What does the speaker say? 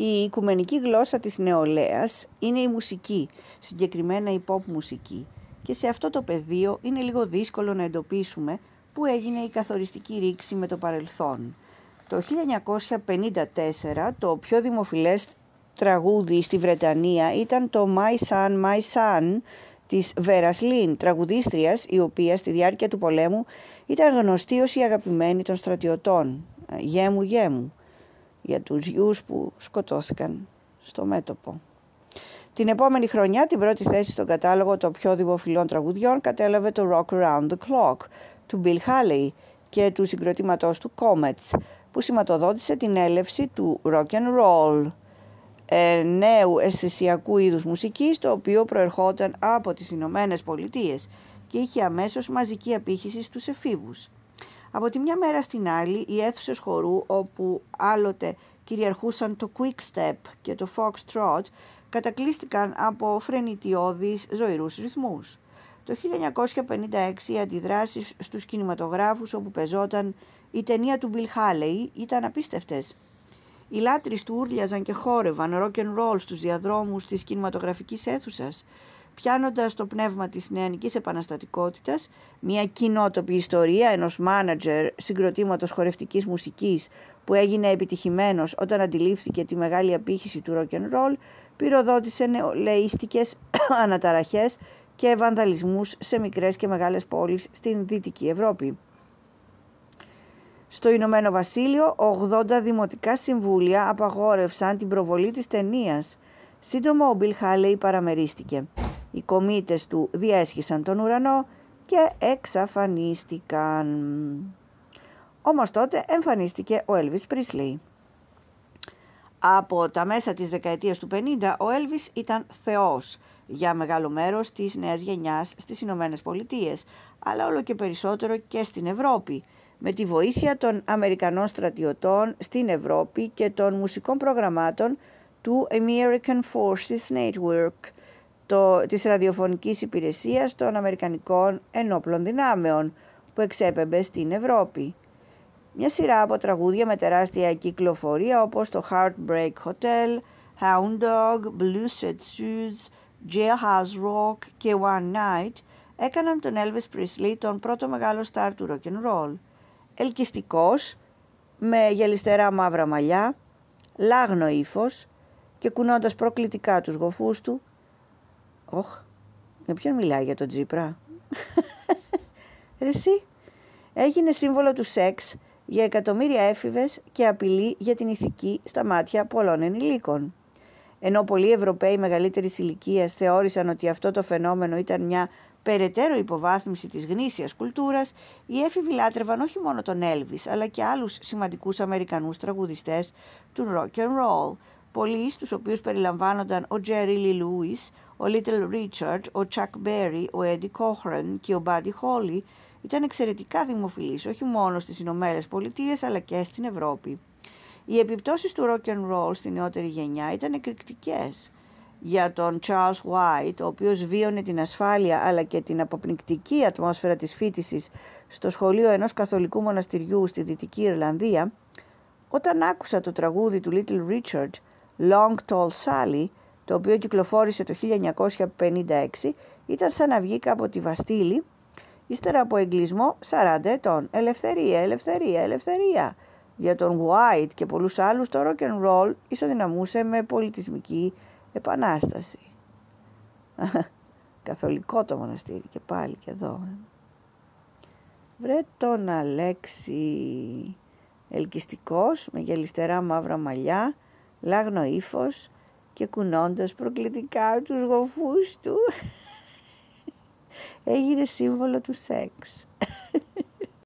Η οικουμενική γλώσσα της νεολαίας είναι η μουσική, συγκεκριμένα η pop μουσική. Και σε αυτό το πεδίο είναι λίγο δύσκολο να εντοπίσουμε που έγινε η καθοριστική ρήξη με το παρελθόν. Το 1954 το πιο δημοφιλές τραγούδι στη Βρετανία ήταν το «My Son, My Son» της Βέρας Λίν, τραγουδίστριας η οποία στη διάρκεια του πολέμου ήταν γνωστή ως η αγαπημένη των στρατιωτών. «Γέμου, γέμου» για τους γιους που σκοτώθηκαν στο μέτωπο. Την επόμενη χρονιά την πρώτη θέση στον κατάλογο των πιο δημοφιλών τραγουδιών κατέλαβε το Rock Around the Clock του Bill Haley και του συγκροτήματός του Comets που σηματοδότησε την έλευση του rock and roll ε, νέου αισθησιακού είδους μουσικής το οποίο προερχόταν από τις Ηνωμένες Πολιτείες και είχε αμέσως μαζική απήχηση στους εφήβους. Από τη μια μέρα στην άλλη, οι αίθουσες χορού, όπου άλλοτε κυριαρχούσαν το quick step και το fox trot, κατακλείστηκαν από φρενιτιώδεις ζωηρούς ρυθμούς. Το 1956 οι αντιδράσεις στους κινηματογράφους όπου πεζόταν η ταινία του Bill Χάλεϊ ήταν απίστευτες. Οι λάτρεις του ούρλιαζαν και χόρευαν rock and roll στους διαδρόμους της κινηματογραφικής αίθουσας πιάνοντας το πνεύμα της νεανικής επαναστατικότητας, μια κοινότοπη ιστορία ενός μάνατζερ συγκροτήματος χορευτικής μουσικής που έγινε επιτυχημένος όταν αντιλήφθηκε τη μεγάλη απήχηση του rock and roll, πυροδότησε νεολαίστικες αναταραχές και βανδαλισμούς σε μικρές και μεγάλες πόλεις στην Δυτική Ευρώπη. Στο Ηνωμένο Βασίλειο, 80 δημοτικά συμβούλια απαγόρευσαν την προβολή της ταινίας. Σύντομα, ο Μπιλ Χάλεϊ παραμερίστηκε. Οι κομίτες του διέσχισαν τον ουρανό και εξαφανίστηκαν. Όμως τότε εμφανίστηκε ο Έλβις Πρίσλεϊ. Από τα μέσα της δεκαετίας του 50 ο Έλβις ήταν θεός για μεγάλο μέρος της νέας γενιάς στις Ηνωμένες Πολιτείες, αλλά όλο και περισσότερο και στην Ευρώπη με τη βοήθεια των Αμερικανών στρατιωτών στην Ευρώπη και των μουσικών προγραμμάτων του American Forces Network το, της ραδιοφωνικής υπηρεσίας των Αμερικανικών ενόπλων δυνάμεων που εξέπεμπε στην Ευρώπη. Μια σειρά από τραγούδια με τεράστια κυκλοφορία όπως το Heartbreak Hotel, Hound Dog, Blue Set Shoes, Jailhouse Rock και One Night έκαναν τον Elvis Presley τον πρώτο μεγάλο στάρ του roll. Ελκυστικός, με γελιστερά μαύρα μαλλιά, λάγνο ύφος και κουνώντας προκλητικά τους γοφούς του, Όχ, με ποιον μιλάει για τον Τζίπρα. Ρε εσύ. Έγινε σύμβολο του σεξ για εκατομμύρια έφηβες και απειλή για την ηθική στα μάτια πολλών ενηλίκων. Ενώ πολλοί Ευρωπαίοι μεγαλύτερης ηλικίας θεώρησαν ότι αυτό το φαινόμενο ήταν μια περαιτέρω υποβάθμιση της γνήσιας κουλτούρας, οι έφηβοι λάτρευαν όχι μόνο τον Έλβης, αλλά και άλλους σημαντικούς Αμερικανούς τραγουδιστές του rock and roll, πολλοί στους οποίους περιλαμβάνονταν ο Τζέρι Λι Λούις, ο Λίτλ Ρίτσαρτ, ο Τσακ Μπέρι, ο Έντι Κόχρεν και ο Μπάντι Χόλι ήταν εξαιρετικά δημοφιλής όχι μόνο στις Ηνωμένες Πολιτείες αλλά και στην Ευρώπη. Οι επιπτώσεις του rock and roll στην νεότερη γενιά ήταν εκρηκτικές. Για τον Charles White, ο οποίος βίωνε την ασφάλεια αλλά και την αποπνικτική ατμόσφαιρα της φίτησης στο σχολείο ενός καθολικού μοναστηριού στη Δυτική Ιρλανδία, όταν άκουσα το τραγούδι του Little Richard Long Tall Sally, το οποίο κυκλοφόρησε το 1956, ήταν σαν να βγήκα από τη Βαστήλη, ύστερα από εγκλισμό 40 ετών. Ελευθερία, ελευθερία, ελευθερία. Για τον White και πολλούς άλλους το rock and roll ισοδυναμούσε με πολιτισμική επανάσταση. Καθολικό το μοναστήρι και πάλι και εδώ. Ε. Βρε τον Αλέξη ελκυστικός με γελιστερά μαύρα μαλλιά λάγνο ύφος και κουνώντας προκλητικά τους γοφούς του έγινε σύμβολο του σεξ.